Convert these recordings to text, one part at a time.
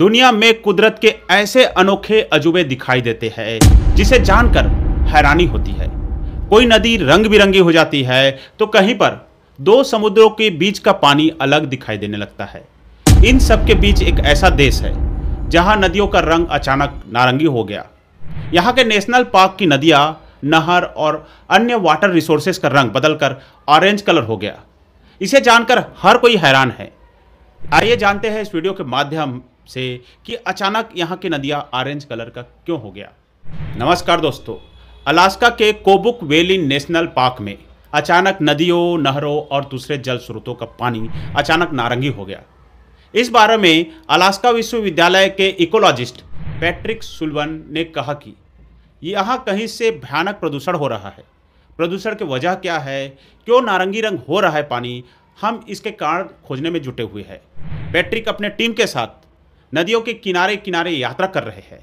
दुनिया में कुदरत के ऐसे अनोखे अजूबे दिखाई देते हैं जिसे जानकर हैरानी होती है कोई नदी रंग बिरंगी हो जाती है तो कहीं पर दो समुद्रों के बीच का पानी अलग दिखाई देने लगता है इन सब के बीच एक ऐसा देश है जहां नदियों का रंग अचानक नारंगी हो गया यहां के नेशनल पार्क की नदियां नहर और अन्य वाटर रिसोर्सेज का रंग बदलकर ऑरेंज कलर हो गया इसे जानकर हर कोई हैरान है आइए जानते हैं इस वीडियो के माध्यम से कि अचानक यहाँ की नदियाँ ऑरेंज कलर का क्यों हो गया नमस्कार दोस्तों अलास्का के कोबुक वेली नेशनल पार्क में अचानक नदियों नहरों और दूसरे जल स्रोतों का पानी अचानक नारंगी हो गया इस बारे में अलास्का विश्वविद्यालय के इकोलॉजिस्ट पैट्रिक सुलवन ने कहा कि यहाँ कहीं से भयानक प्रदूषण हो रहा है प्रदूषण की वजह क्या है क्यों नारंगी रंग हो रहा है पानी हम इसके कारण खोजने में जुटे हुए हैं पैट्रिक अपने टीम के साथ नदियों के किनारे किनारे यात्रा कर रहे हैं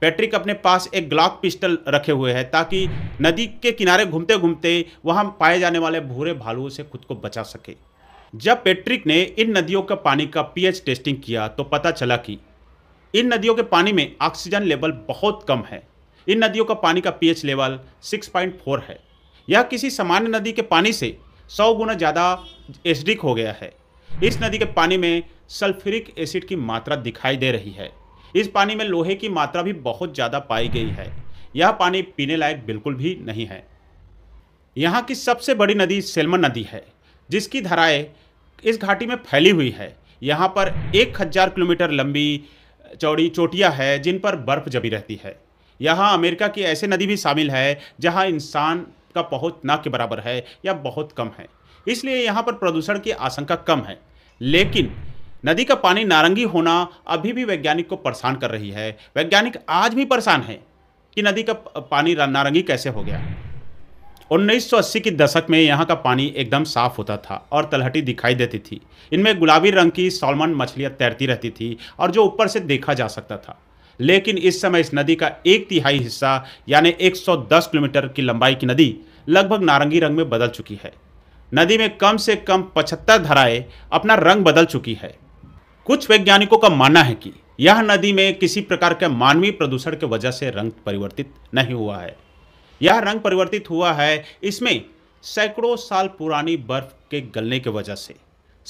पैट्रिक अपने पास एक ग्लाक पिस्टल रखे हुए है ताकि नदी के किनारे घूमते घूमते वहाँ पाए जाने वाले भूरे भालुओं से खुद को बचा सके जब पैट्रिक ने इन नदियों का पानी का पीएच टेस्टिंग किया तो पता चला कि इन नदियों के पानी में ऑक्सीजन लेवल बहुत कम है इन नदियों का पानी का पीएच लेवल 6.4 है यह किसी सामान्य नदी के पानी से 100 गुना ज़्यादा एसडिक हो गया है इस नदी के पानी में सल्फ्यूरिक एसिड की मात्रा दिखाई दे रही है इस पानी में लोहे की मात्रा भी बहुत ज़्यादा पाई गई है यह पानी पीने लायक बिल्कुल भी नहीं है यहाँ की सबसे बड़ी नदी सेलमन नदी है जिसकी धाराएं इस घाटी में फैली हुई है यहाँ पर एक हज़ार किलोमीटर लंबी चौड़ी चोटियाँ हैं जिन पर बर्फ़ जमी रहती है यहाँ अमेरिका की ऐसे नदी भी शामिल है जहाँ इंसान का पहुँच ना के बराबर है या बहुत कम है इसलिए यहाँ पर प्रदूषण की आशंका कम है लेकिन नदी का पानी नारंगी होना अभी भी वैज्ञानिक को परेशान कर रही है वैज्ञानिक आज भी परेशान है कि नदी का पानी नारंगी कैसे हो गया 1980 के दशक में यहाँ का पानी एकदम साफ होता था और तलहटी दिखाई देती थी इनमें गुलाबी रंग की सॉलमन मछलियाँ तैरती रहती थी और जो ऊपर से देखा जा सकता था लेकिन इस समय इस नदी का एक तिहाई हिस्सा यानी 110 किलोमीटर की लंबाई की नदी लगभग नारंगी रंग में बदल चुकी है नदी में कम से कम पचहत्तर धाराएं अपना रंग बदल चुकी है कुछ वैज्ञानिकों का मानना है कि यह नदी में किसी प्रकार के मानवीय प्रदूषण के वजह से रंग परिवर्तित नहीं हुआ है यह रंग परिवर्तित हुआ है इसमें सैकड़ों साल पुरानी बर्फ के गलने की वजह से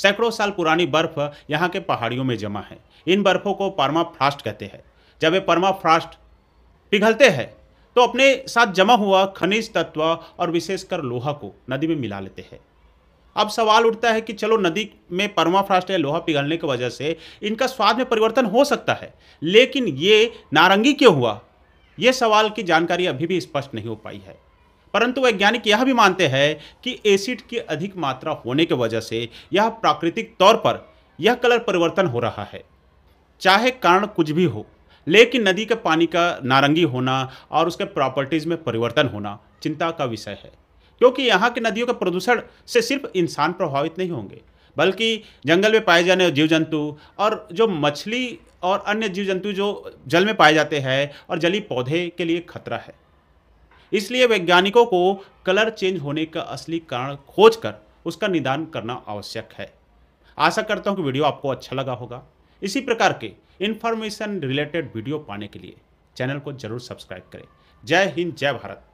सैकड़ों साल पुरानी बर्फ यहाँ के पहाड़ियों में जमा है इन बर्फों को परमाफ्रास्ट कहते हैं जब ये परमाफ्रास्ट पिघलते हैं तो अपने साथ जमा हुआ खनिज तत्व और विशेषकर लोहा को नदी में मिला लेते हैं अब सवाल उठता है कि चलो नदी में परमाफ्रास्ट या लोहा पिघलने की वजह से इनका स्वाद में परिवर्तन हो सकता है लेकिन ये नारंगी क्यों हुआ ये सवाल की जानकारी अभी भी स्पष्ट नहीं हो पाई है परंतु वैज्ञानिक यह भी मानते हैं कि एसिड की अधिक मात्रा होने की वजह से यह प्राकृतिक तौर पर यह कलर परिवर्तन हो रहा है चाहे कारण कुछ भी हो लेकिन नदी के पानी का नारंगी होना और उसके प्रॉपर्टीज़ में परिवर्तन होना चिंता का विषय है क्योंकि यहाँ की नदियों के प्रदूषण से सिर्फ इंसान प्रभावित नहीं होंगे बल्कि जंगल में पाए जाने जीव जंतु और जो मछली और अन्य जीव जंतु जो जल में पाए जाते हैं और जली पौधे के लिए खतरा है इसलिए वैज्ञानिकों को कलर चेंज होने का असली कारण खोज कर उसका निदान करना आवश्यक है आशा करता हूँ कि वीडियो आपको अच्छा लगा होगा इसी प्रकार के इन्फॉर्मेशन रिलेटेड वीडियो पाने के लिए चैनल को जरूर सब्सक्राइब करें जय हिंद जय भारत